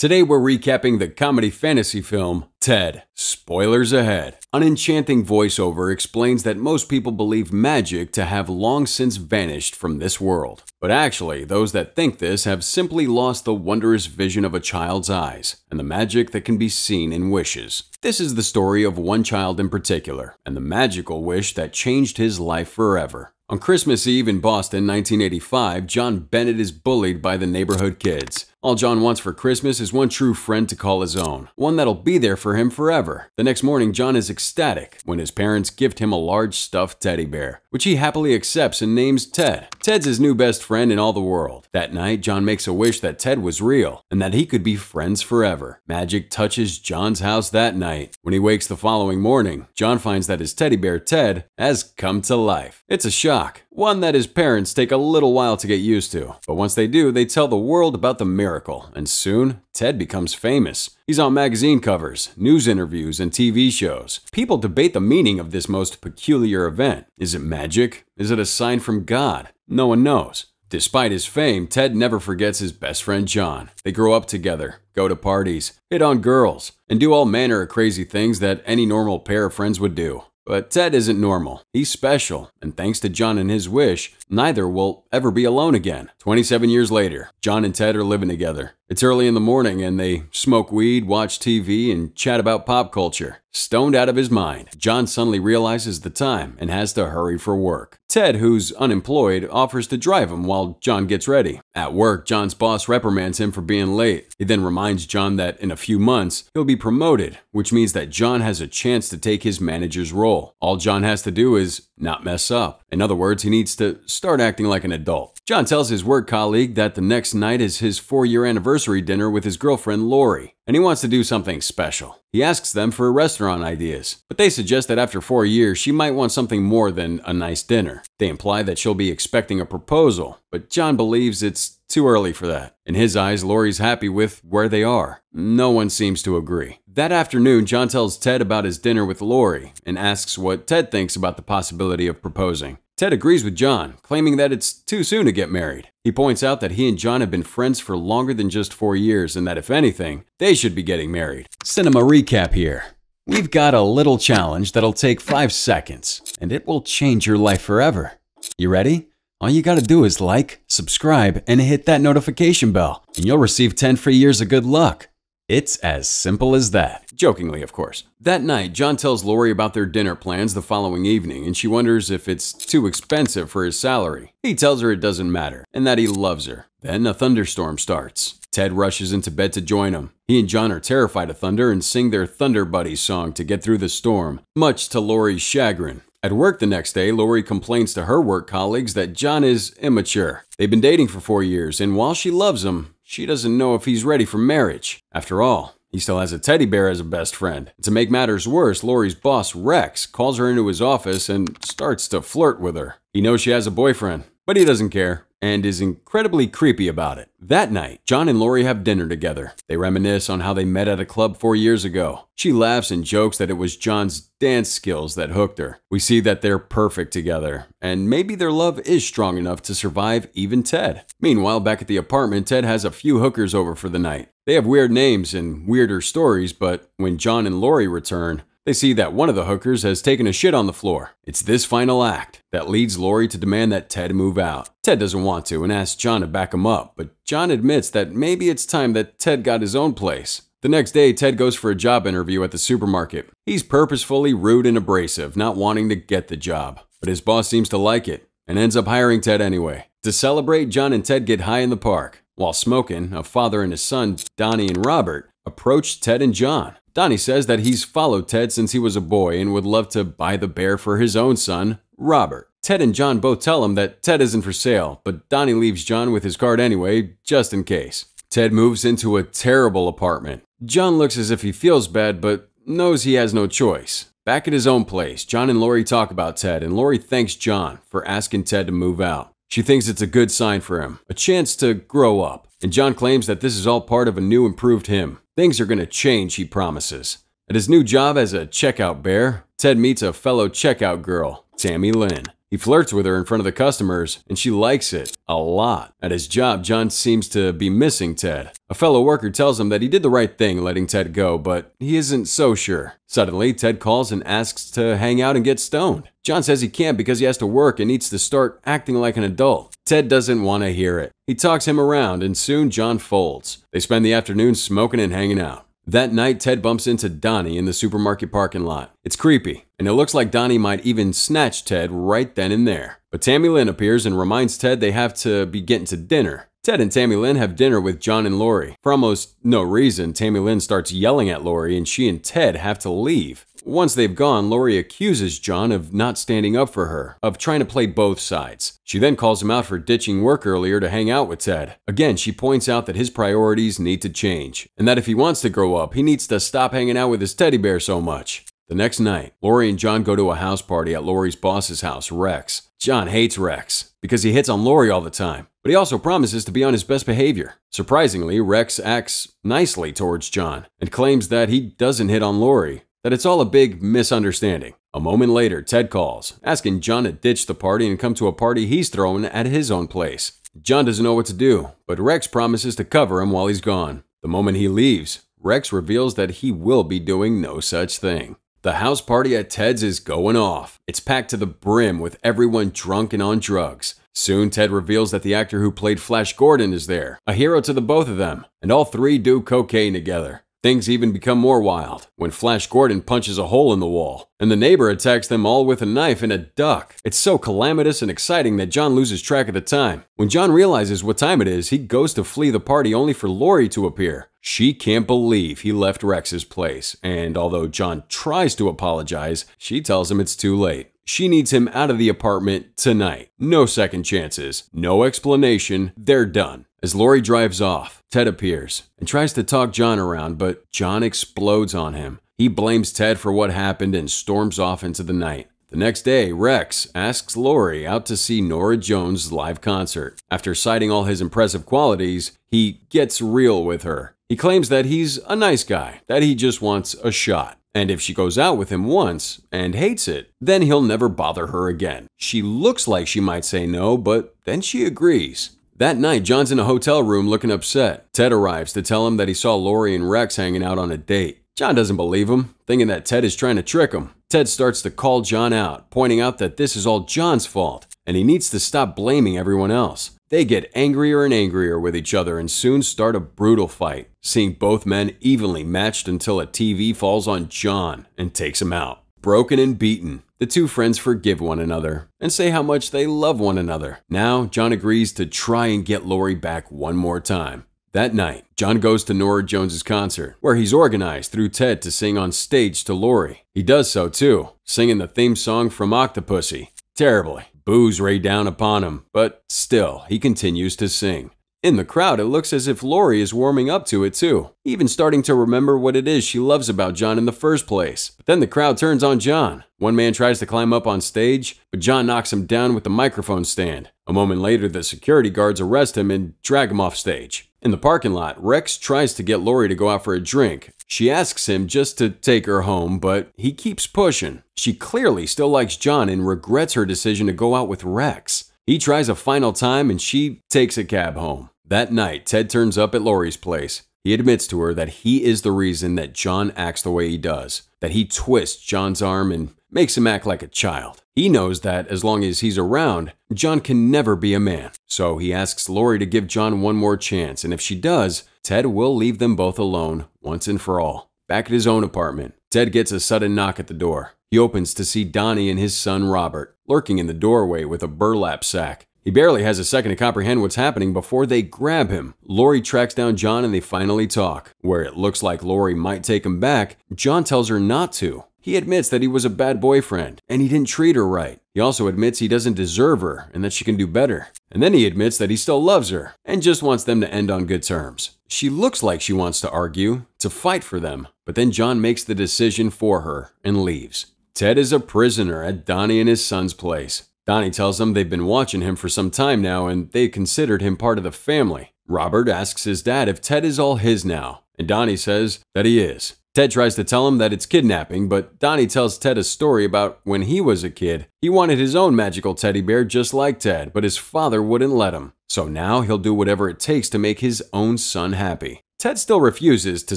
Today we're recapping the comedy fantasy film Ted. Spoilers ahead. An enchanting voiceover explains that most people believe magic to have long since vanished from this world. But actually, those that think this have simply lost the wondrous vision of a child's eyes and the magic that can be seen in wishes. This is the story of one child in particular and the magical wish that changed his life forever. On Christmas Eve in Boston, 1985, John Bennett is bullied by the neighborhood kids. All John wants for Christmas is one true friend to call his own, one that'll be there for him forever. The next morning, John is ecstatic when his parents gift him a large stuffed teddy bear, which he happily accepts and names Ted. Ted's his new best friend in all the world. That night, John makes a wish that Ted was real and that he could be friends forever. Magic touches John's house that night. When he wakes the following morning, John finds that his teddy bear, Ted, has come to life. It's a shock shock, one that his parents take a little while to get used to. But once they do, they tell the world about the miracle, and soon, Ted becomes famous. He's on magazine covers, news interviews, and TV shows. People debate the meaning of this most peculiar event. Is it magic? Is it a sign from God? No one knows. Despite his fame, Ted never forgets his best friend John. They grow up together, go to parties, hit on girls, and do all manner of crazy things that any normal pair of friends would do. But Ted isn't normal. He's special, and thanks to John and his wish, neither will ever be alone again. 27 years later, John and Ted are living together. It's early in the morning and they smoke weed, watch TV, and chat about pop culture. Stoned out of his mind, John suddenly realizes the time and has to hurry for work. Ted, who's unemployed, offers to drive him while John gets ready. At work, John's boss reprimands him for being late. He then reminds John that in a few months, he'll be promoted, which means that John has a chance to take his manager's role. All John has to do is not mess up. In other words, he needs to start acting like an adult. John tells his work colleague that the next night is his four year anniversary anniversary dinner with his girlfriend Lori, and he wants to do something special. He asks them for restaurant ideas, but they suggest that after four years, she might want something more than a nice dinner. They imply that she'll be expecting a proposal, but John believes it's too early for that. In his eyes, Lori's happy with where they are. No one seems to agree. That afternoon, John tells Ted about his dinner with Lori and asks what Ted thinks about the possibility of proposing. Ted agrees with John, claiming that it's too soon to get married. He points out that he and John have been friends for longer than just four years and that if anything, they should be getting married. Cinema recap here. We've got a little challenge that'll take five seconds, and it will change your life forever. You ready? All you gotta do is like, subscribe, and hit that notification bell, and you'll receive 10 free years of good luck. It's as simple as that. Jokingly, of course. That night, John tells Lori about their dinner plans the following evening, and she wonders if it's too expensive for his salary. He tells her it doesn't matter, and that he loves her. Then a thunderstorm starts. Ted rushes into bed to join him. He and John are terrified of thunder and sing their Thunder Buddies song to get through the storm, much to Lori's chagrin. At work the next day, Lori complains to her work colleagues that John is immature. They've been dating for four years, and while she loves him, she doesn't know if he's ready for marriage. After all, he still has a teddy bear as a best friend. To make matters worse, Lori's boss, Rex, calls her into his office and starts to flirt with her. He knows she has a boyfriend, but he doesn't care and is incredibly creepy about it. That night, John and Lori have dinner together. They reminisce on how they met at a club four years ago. She laughs and jokes that it was John's dance skills that hooked her. We see that they're perfect together, and maybe their love is strong enough to survive even Ted. Meanwhile, back at the apartment, Ted has a few hookers over for the night. They have weird names and weirder stories, but when John and Lori return, they see that one of the hookers has taken a shit on the floor. It's this final act that leads Lori to demand that Ted move out. Ted doesn't want to and asks John to back him up, but John admits that maybe it's time that Ted got his own place. The next day, Ted goes for a job interview at the supermarket. He's purposefully rude and abrasive, not wanting to get the job. But his boss seems to like it and ends up hiring Ted anyway. To celebrate, John and Ted get high in the park. While smoking, a father and his son, Donnie and Robert, approached Ted and John. Donnie says that he's followed Ted since he was a boy and would love to buy the bear for his own son, Robert. Ted and John both tell him that Ted isn't for sale, but Donnie leaves John with his card anyway, just in case. Ted moves into a terrible apartment. John looks as if he feels bad, but knows he has no choice. Back at his own place, John and Lori talk about Ted, and Lori thanks John for asking Ted to move out. She thinks it's a good sign for him, a chance to grow up. And John claims that this is all part of a new improved him. Things are going to change, he promises. At his new job as a checkout bear, Ted meets a fellow checkout girl, Tammy Lynn. He flirts with her in front of the customers, and she likes it a lot. At his job, John seems to be missing Ted. A fellow worker tells him that he did the right thing letting Ted go, but he isn't so sure. Suddenly, Ted calls and asks to hang out and get stoned. John says he can't because he has to work and needs to start acting like an adult. Ted doesn't want to hear it. He talks him around, and soon John folds. They spend the afternoon smoking and hanging out. That night, Ted bumps into Donnie in the supermarket parking lot. It's creepy, and it looks like Donnie might even snatch Ted right then and there. But Tammy Lynn appears and reminds Ted they have to be getting to dinner. Ted and Tammy Lynn have dinner with John and Lori. For almost no reason, Tammy Lynn starts yelling at Lori and she and Ted have to leave. Once they've gone, Lori accuses John of not standing up for her, of trying to play both sides. She then calls him out for ditching work earlier to hang out with Ted. Again, she points out that his priorities need to change, and that if he wants to grow up, he needs to stop hanging out with his teddy bear so much. The next night, Lori and John go to a house party at Lori's boss's house, Rex. John hates Rex because he hits on Lori all the time, but he also promises to be on his best behavior. Surprisingly, Rex acts nicely towards John and claims that he doesn't hit on Lori, that it's all a big misunderstanding. A moment later, Ted calls, asking John to ditch the party and come to a party he's throwing at his own place. John doesn't know what to do, but Rex promises to cover him while he's gone. The moment he leaves, Rex reveals that he will be doing no such thing. The house party at Ted's is going off. It's packed to the brim with everyone drunk and on drugs. Soon, Ted reveals that the actor who played Flash Gordon is there, a hero to the both of them, and all three do cocaine together. Things even become more wild when Flash Gordon punches a hole in the wall, and the neighbor attacks them all with a knife and a duck. It's so calamitous and exciting that John loses track of the time. When John realizes what time it is, he goes to flee the party only for Lori to appear. She can't believe he left Rex's place, and although John tries to apologize, she tells him it's too late. She needs him out of the apartment tonight. No second chances, no explanation, they're done. As Lori drives off, Ted appears and tries to talk John around, but John explodes on him. He blames Ted for what happened and storms off into the night. The next day, Rex asks Lori out to see Nora Jones' live concert. After citing all his impressive qualities, he gets real with her. He claims that he's a nice guy, that he just wants a shot. And if she goes out with him once and hates it, then he'll never bother her again. She looks like she might say no, but then she agrees. That night, John's in a hotel room looking upset. Ted arrives to tell him that he saw Lori and Rex hanging out on a date. John doesn't believe him, thinking that Ted is trying to trick him. Ted starts to call John out, pointing out that this is all John's fault, and he needs to stop blaming everyone else. They get angrier and angrier with each other and soon start a brutal fight, seeing both men evenly matched until a TV falls on John and takes him out. Broken and beaten, the two friends forgive one another and say how much they love one another. Now, John agrees to try and get Lori back one more time. That night, John goes to Nora Jones's concert, where he's organized through Ted to sing on stage to Lori. He does so too, singing the theme song from Octopussy, terribly. Boos rain down upon him, but still, he continues to sing. In the crowd, it looks as if Lori is warming up to it too, even starting to remember what it is she loves about John in the first place. But then the crowd turns on John. One man tries to climb up on stage, but John knocks him down with the microphone stand. A moment later, the security guards arrest him and drag him off stage. In the parking lot, Rex tries to get Lori to go out for a drink. She asks him just to take her home, but he keeps pushing. She clearly still likes John and regrets her decision to go out with Rex. He tries a final time and she takes a cab home. That night, Ted turns up at Lori's place. He admits to her that he is the reason that John acts the way he does, that he twists John's arm and makes him act like a child. He knows that as long as he's around, John can never be a man. So he asks Lori to give John one more chance, and if she does, Ted will leave them both alone once and for all. Back at his own apartment, Ted gets a sudden knock at the door. He opens to see Donnie and his son Robert lurking in the doorway with a burlap sack. He barely has a second to comprehend what's happening before they grab him. Lori tracks down John and they finally talk. Where it looks like Lori might take him back, John tells her not to. He admits that he was a bad boyfriend and he didn't treat her right. He also admits he doesn't deserve her and that she can do better. And then he admits that he still loves her and just wants them to end on good terms. She looks like she wants to argue, to fight for them, but then John makes the decision for her and leaves. Ted is a prisoner at Donnie and his son's place. Donnie tells them they've been watching him for some time now and they considered him part of the family. Robert asks his dad if Ted is all his now, and Donnie says that he is. Ted tries to tell him that it's kidnapping, but Donnie tells Ted a story about when he was a kid. He wanted his own magical teddy bear just like Ted, but his father wouldn't let him. So now he'll do whatever it takes to make his own son happy. Ted still refuses to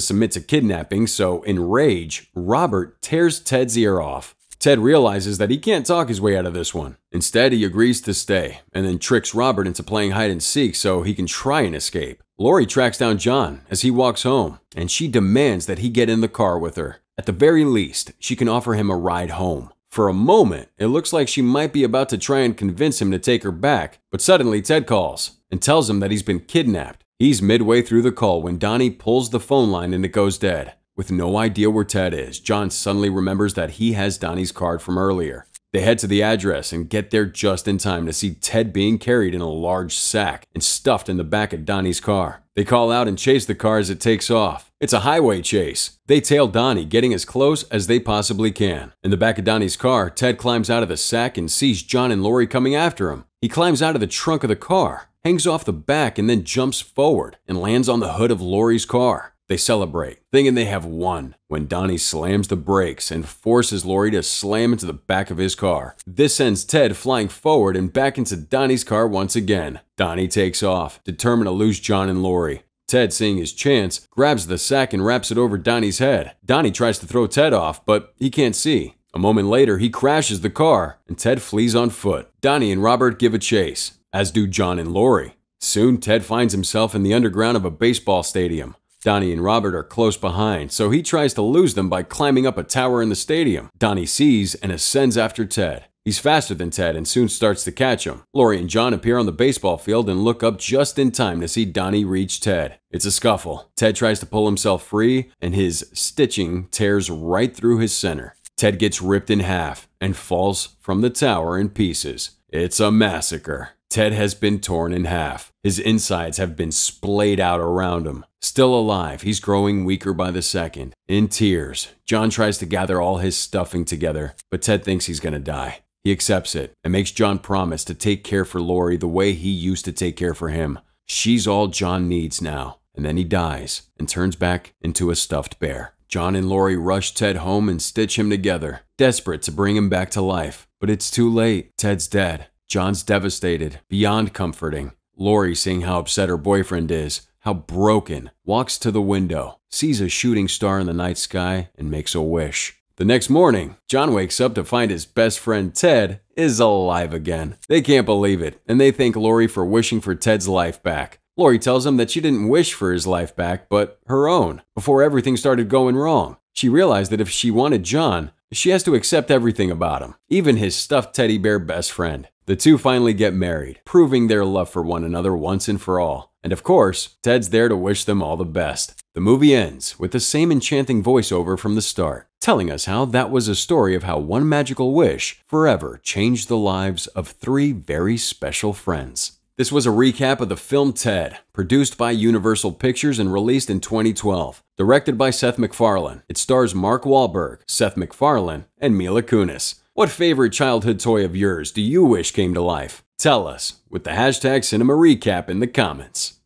submit to kidnapping, so in rage, Robert tears Ted's ear off. Ted realizes that he can't talk his way out of this one. Instead, he agrees to stay, and then tricks Robert into playing hide and seek so he can try and escape. Lori tracks down John as he walks home, and she demands that he get in the car with her. At the very least, she can offer him a ride home. For a moment, it looks like she might be about to try and convince him to take her back, but suddenly Ted calls and tells him that he's been kidnapped. He's midway through the call when Donnie pulls the phone line and it goes dead. With no idea where Ted is, John suddenly remembers that he has Donnie's card from earlier. They head to the address and get there just in time to see Ted being carried in a large sack and stuffed in the back of Donnie's car. They call out and chase the car as it takes off. It's a highway chase. They tail Donnie, getting as close as they possibly can. In the back of Donnie's car, Ted climbs out of the sack and sees John and Lori coming after him. He climbs out of the trunk of the car, hangs off the back, and then jumps forward and lands on the hood of Lori's car. They celebrate, thinking they have won, when Donnie slams the brakes and forces Lori to slam into the back of his car. This sends Ted flying forward and back into Donnie's car once again. Donnie takes off, determined to lose John and Lori. Ted, seeing his chance, grabs the sack and wraps it over Donnie's head. Donnie tries to throw Ted off, but he can't see. A moment later, he crashes the car, and Ted flees on foot. Donnie and Robert give a chase, as do John and Lori. Soon, Ted finds himself in the underground of a baseball stadium. Donnie and Robert are close behind, so he tries to lose them by climbing up a tower in the stadium. Donnie sees and ascends after Ted. He's faster than Ted and soon starts to catch him. Lori and John appear on the baseball field and look up just in time to see Donnie reach Ted. It's a scuffle. Ted tries to pull himself free, and his stitching tears right through his center. Ted gets ripped in half and falls from the tower in pieces. It's a massacre. Ted has been torn in half. His insides have been splayed out around him. Still alive, he's growing weaker by the second. In tears, John tries to gather all his stuffing together, but Ted thinks he's gonna die. He accepts it and makes John promise to take care for Lori the way he used to take care for him. She's all John needs now. And then he dies and turns back into a stuffed bear. John and Lori rush Ted home and stitch him together, desperate to bring him back to life. But it's too late. Ted's dead. John's devastated, beyond comforting. Lori, seeing how upset her boyfriend is, how broken, walks to the window, sees a shooting star in the night sky, and makes a wish. The next morning, John wakes up to find his best friend Ted is alive again. They can't believe it, and they thank Lori for wishing for Ted's life back. Lori tells him that she didn't wish for his life back, but her own, before everything started going wrong. She realized that if she wanted John, she has to accept everything about him, even his stuffed teddy bear best friend. The two finally get married, proving their love for one another once and for all. And of course, Ted's there to wish them all the best. The movie ends with the same enchanting voiceover from the start, telling us how that was a story of how one magical wish forever changed the lives of three very special friends. This was a recap of the film Ted, produced by Universal Pictures and released in 2012. Directed by Seth MacFarlane, it stars Mark Wahlberg, Seth MacFarlane, and Mila Kunis. What favorite childhood toy of yours do you wish came to life? Tell us with the hashtag Cinema Recap in the comments.